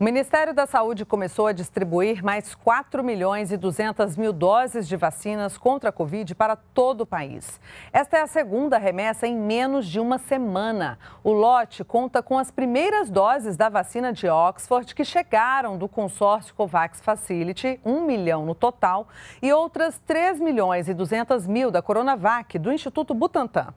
O Ministério da Saúde começou a distribuir mais 4 milhões e 200 mil doses de vacinas contra a Covid para todo o país. Esta é a segunda remessa em menos de uma semana. O lote conta com as primeiras doses da vacina de Oxford que chegaram do consórcio COVAX Facility, 1 milhão no total, e outras 3 milhões e 200 mil da Coronavac, do Instituto Butantan.